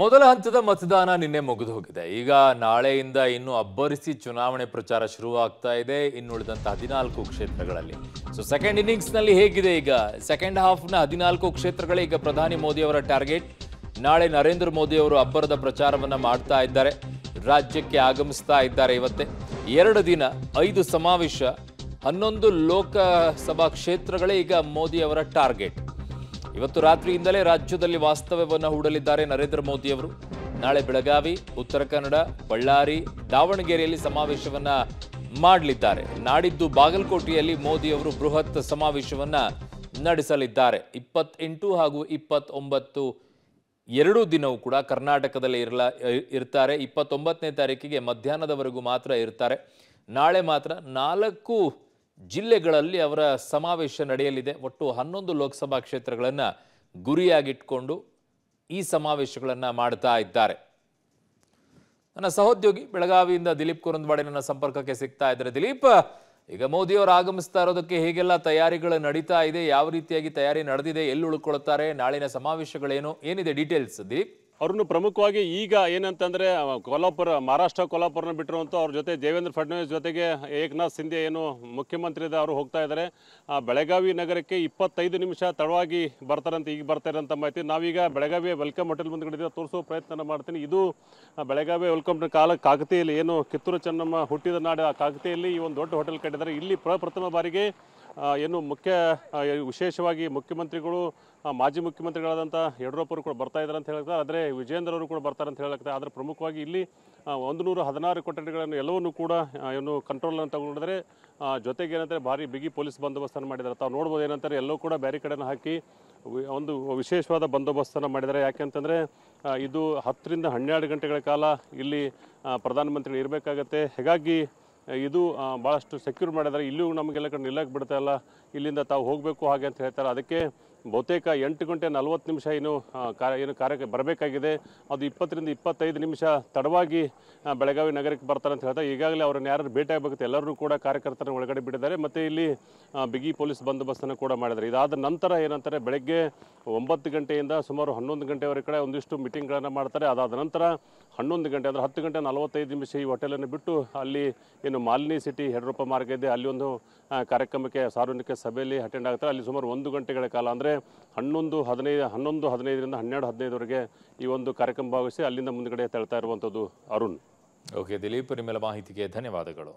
ಮೊದಲ ಹಂತದ ಮತದಾನ ನಿನ್ನೆ ಮುಗಿದು ಹೋಗಿದೆ ಈಗ ನಾಳೆಯಿಂದ ಇನ್ನು ಅಬ್ಬರಿಸಿ ಚುನಾವಣೆ ಪ್ರಚಾರ ಶುರುವಾಗ್ತಾ ಇದೆ ಇನ್ನುಳಿದಂಥ ಹದಿನಾಲ್ಕು ಕ್ಷೇತ್ರಗಳಲ್ಲಿ ಸೊ ಸೆಕೆಂಡ್ ಇನ್ನಿಂಗ್ಸ್ ನಲ್ಲಿ ಹೇಗಿದೆ ಈಗ ಸೆಕೆಂಡ್ ಹಾಫ್ನ ಹದಿನಾಲ್ಕು ಕ್ಷೇತ್ರಗಳೇ ಈಗ ಪ್ರಧಾನಿ ಮೋದಿ ಅವರ ಟಾರ್ಗೆಟ್ ನಾಳೆ ನರೇಂದ್ರ ಮೋದಿ ಅವರು ಅಬ್ಬರದ ಪ್ರಚಾರವನ್ನ ಮಾಡ್ತಾ ಇದ್ದಾರೆ ರಾಜ್ಯಕ್ಕೆ ಆಗಮಿಸ್ತಾ ಇದ್ದಾರೆ ಇವತ್ತೇ ಎರಡು ದಿನ ಐದು ಸಮಾವೇಶ ಹನ್ನೊಂದು ಲೋಕಸಭಾ ಕ್ಷೇತ್ರಗಳೇ ಈಗ ಮೋದಿ ಅವರ ಟಾರ್ಗೆಟ್ ಇವತ್ತು ರಾತ್ರಿಯಿಂದಲೇ ರಾಜ್ಯದಲ್ಲಿ ವಾಸ್ತವ್ಯವನ್ನು ಹೂಡಲಿದ್ದಾರೆ ನರೇಂದ್ರ ಮೋದಿಯವರು ನಾಳೆ ಬೆಳಗಾವಿ ಉತ್ತರ ಕನ್ನಡ ಬಳ್ಳಾರಿ ದಾವಣಗೆರೆಯಲ್ಲಿ ಸಮಾವೇಶವನ್ನ ಮಾಡಲಿದ್ದಾರೆ ನಾಡಿದ್ದು ಬಾಗಲಕೋಟೆಯಲ್ಲಿ ಮೋದಿಯವರು ಬೃಹತ್ ಸಮಾವೇಶವನ್ನ ನಡೆಸಲಿದ್ದಾರೆ ಇಪ್ಪತ್ತೆಂಟು ಹಾಗೂ ಇಪ್ಪತ್ತೊಂಬತ್ತು ಎರಡು ದಿನವೂ ಕೂಡ ಕರ್ನಾಟಕದಲ್ಲಿ ಇರಲ ಇರ್ತಾರೆ ಇಪ್ಪತ್ತೊಂಬತ್ತನೇ ತಾರೀಕಿಗೆ ಮಧ್ಯಾಹ್ನದವರೆಗೂ ಮಾತ್ರ ಇರ್ತಾರೆ ನಾಳೆ ಮಾತ್ರ ನಾಲ್ಕು ಜಿಲ್ಲೆಗಳಲ್ಲಿ ಅವರ ಸಮಾವೇಶ ನಡೆಯಲಿದೆ ಒಟ್ಟು ಹನ್ನೊಂದು ಲೋಕಸಭಾ ಕ್ಷೇತ್ರಗಳನ್ನು ಗುರಿಯಾಗಿಟ್ಕೊಂಡು ಈ ಸಮಾವೇಶಗಳನ್ನು ಮಾಡ್ತಾ ಇದ್ದಾರೆ ನನ್ನ ಸಹೋದ್ಯೋಗಿ ಬೆಳಗಾವಿಯಿಂದ ದಿಲೀಪ್ ಕುರಂದ್ವಾಡೆ ನನ್ನ ಸಂಪರ್ಕಕ್ಕೆ ಸಿಗ್ತಾ ಇದ್ದಾರೆ ದಿಲೀಪ್ ಈಗ ಅವರು ಆಗಮಿಸ್ತಾ ಇರೋದಕ್ಕೆ ಹೇಗೆಲ್ಲ ತಯಾರಿಗಳು ನಡೀತಾ ಇದೆ ಯಾವ ರೀತಿಯಾಗಿ ತಯಾರಿ ನಡೆದಿದೆ ಎಲ್ಲಿ ಉಳ್ಕೊಳ್ತಾರೆ ನಾಳಿನ ಸಮಾವೇಶಗಳೇನು ಏನಿದೆ ಡೀಟೇಲ್ಸ್ ದಿಲೀಪ್ ಅವ್ರನ್ನು ಪ್ರಮುಖವಾಗಿ ಈಗ ಏನಂತಂದರೆ ಕೊಲ್ಲಾಪುರ ಮಹಾರಾಷ್ಟ್ರ ಕೊಲ್ಲಾಪುರನ ಬಿಟ್ಟಿರುವಂಥ ಅವ್ರ ಜೊತೆ ದೇವೇಂದ್ರ ಫಡ್ನವೀಸ್ ಜೊತೆಗೆ ಏಕನಾಥ್ ಸಿಂಧೆ ಏನು ಮುಖ್ಯಮಂತ್ರಿ ಅವರು ಹೋಗ್ತಾ ಇದ್ದಾರೆ ಬೆಳಗಾವಿ ನಗರಕ್ಕೆ ಇಪ್ಪತ್ತೈದು ನಿಮಿಷ ತಡವಾಗಿ ಬರ್ತಾರಂತ ಈಗ ಬರ್ತಾ ಮಾಹಿತಿ ನಾವೀಗ ಬೆಳಗಾವಿಯ ವೆಲ್ಕಮ್ ಹೋಟೆಲ್ ಮುಂದ್ಗಡೆ ತೋರಿಸೋ ಪ್ರಯತ್ನ ಮಾಡ್ತೀನಿ ಇದು ಬೆಳಗಾವಿ ವೆಲ್ಕಮ್ ಕಾಲ ಕಾಕತಿಯಲ್ಲಿ ಏನು ಕಿತ್ತೂರು ಚೆನ್ನಮ್ಮ ಹುಟ್ಟಿದ ನಾಡು ಆ ಈ ಒಂದು ದೊಡ್ಡ ಹೋಟೆಲ್ ಕಟ್ಟಿದ್ದಾರೆ ಇಲ್ಲಿ ಪ್ರಪ್ರಥಮ ಬಾರಿಗೆ ಏನು ಮುಖ್ಯ ವಿಶೇಷವಾಗಿ ಮುಖ್ಯಮಂತ್ರಿಗಳು ಮಾಜಿ ಮುಖ್ಯಮಂತ್ರಿಗಳಾದಂಥ ಯಡಿಯೂರಪ್ಪರು ಕೂಡ ಬರ್ತಾ ಇದ್ದಾರೆ ಅಂತ ಹೇಳ್ತಾರೆ ಆದರೆ ವಿಜೇಂದ್ರ ಅವರು ಕೂಡ ಬರ್ತಾರೆ ಅಂತ ಹೇಳಲಾಗ್ತದೆ ಆದರೆ ಪ್ರಮುಖವಾಗಿ ಇಲ್ಲಿ ಒಂದು ನೂರು ಹದಿನಾರು ಕೊಠಡಿಗಳನ್ನು ಎಲ್ಲವನ್ನೂ ಕೂಡ ಏನು ಕಂಟ್ರೋಲನ್ನು ತಗೊಂಡಿದ್ರೆ ಜೊತೆಗೆ ಏನಂತಾರೆ ಭಾರಿ ಬಿಗಿ ಪೊಲೀಸ್ ಬಂದೋಬಸ್ತನ್ನು ಮಾಡಿದ್ದಾರೆ ತಾವು ನೋಡ್ಬೋದು ಏನಂತಾರೆ ಎಲ್ಲವೂ ಕೂಡ ಬ್ಯಾರಿಕೇಡನ್ನು ಹಾಕಿ ಒಂದು ವಿಶೇಷವಾದ ಬಂದೋಬಸ್ತನ್ನು ಮಾಡಿದ್ದಾರೆ ಯಾಕೆಂತಂದರೆ ಇದು ಹತ್ತರಿಂದ ಹನ್ನೆರಡು ಗಂಟೆಗಳ ಕಾಲ ಇಲ್ಲಿ ಪ್ರಧಾನಮಂತ್ರಿಗಳು ಇರಬೇಕಾಗತ್ತೆ ಹೀಗಾಗಿ ಇದು ಭಾಳಷ್ಟು ಸೆಕ್ಯೂರ್ ಮಾಡಿದ್ದಾರೆ ಇಲ್ಲೂ ನಮಗೆಲ್ಲ ಕಡೆ ನಿಲ್ಲಕ್ಕೆ ಬಿಡ್ತಾ ಇಲ್ಲಿಂದ ತಾವು ಹೋಗಬೇಕು ಹಾಗೆ ಅಂತ ಹೇಳ್ತಾರೆ ಅದಕ್ಕೆ ಬಹುತೇಕ ಎಂಟು ಗಂಟೆ ನಲವತ್ತು ನಿಮಿಷ ಏನು ಏನು ಕಾರ್ಯಕ್ಕೆ ಬರಬೇಕಾಗಿದೆ ಅದು ಇಪ್ಪತ್ತರಿಂದ ಇಪ್ಪತ್ತೈದು ನಿಮಿಷ ತಡವಾಗಿ ಬೆಳಗಾವಿ ನಗರಕ್ಕೆ ಬರ್ತಾರೆ ಅಂತ ಹೇಳ್ತಾ ಈಗಾಗಲೇ ಅವರನ್ನು ಯಾರು ಭೇಟಿ ಆಗಬೇಕು ಎಲ್ಲರೂ ಕೂಡ ಕಾರ್ಯಕರ್ತರನ್ನು ಒಳಗಡೆ ಬಿಟ್ಟಿದ್ದಾರೆ ಮತ್ತು ಇಲ್ಲಿ ಬಿಗಿ ಪೊಲೀಸ್ ಬಂದೋಬಸ್ತನ್ನು ಕೂಡ ಮಾಡಿದ್ದಾರೆ ಇದಾದ ನಂತರ ಏನಂತಾರೆ ಬೆಳಗ್ಗೆ ಒಂಬತ್ತು ಗಂಟೆಯಿಂದ ಸುಮಾರು ಹನ್ನೊಂದು ಗಂಟೆವರೆ ಕಡೆ ಒಂದಿಷ್ಟು ಮೀಟಿಂಗ್ಗಳನ್ನು ಮಾಡ್ತಾರೆ ಅದಾದ ನಂತರ ಹನ್ನೊಂದು ಗಂಟೆ ಅಂದರೆ ಹತ್ತು ಗಂಟೆ ನಲವತ್ತೈದು ನಿಮಿಷ ಈ ಹೋಟೆಲನ್ನು ಬಿಟ್ಟು ಅಲ್ಲಿ ಏನು ಮಾಲಿನಿ ಸಿಟಿ ಹೆಡ್ರೂಪ ಮಾರ್ಗ ಇದೆ ಅಲ್ಲಿ ಒಂದು ಕಾರ್ಯಕ್ರಮಕ್ಕೆ ಸಾರ್ವಜನಿಕ ಸಭೆಯಲ್ಲಿ ಅಟೆಂಡ್ ಆಗ್ತಾರೆ ಅಲ್ಲಿ ಸುಮಾರು ಒಂದು ಗಂಟೆಗಳ ಕಾಲ ಅಂದರೆ ಹನ್ನೊಂದು ಹದಿನೈದು ಹನ್ನೊಂದು ಹದಿನೈದರಿಂದ ಹನ್ನೆರಡು ಹದಿನೈದವರೆಗೆ ಈ ಒಂದು ಕಾರ್ಯಕ್ರಮ ಭಾಗವಹಿಸಿ ಅಲ್ಲಿಂದ ಮುಂದಗಡೆ ತಳ್ತಾ ಇರುವಂಥದ್ದು ಅರುಣ್ ಓಕೆ ದಿಲೀಪ್ ನಿಮ್ಮೆಲ್ಲ ಮಾಹಿತಿಗೆ ಧನ್ಯವಾದಗಳು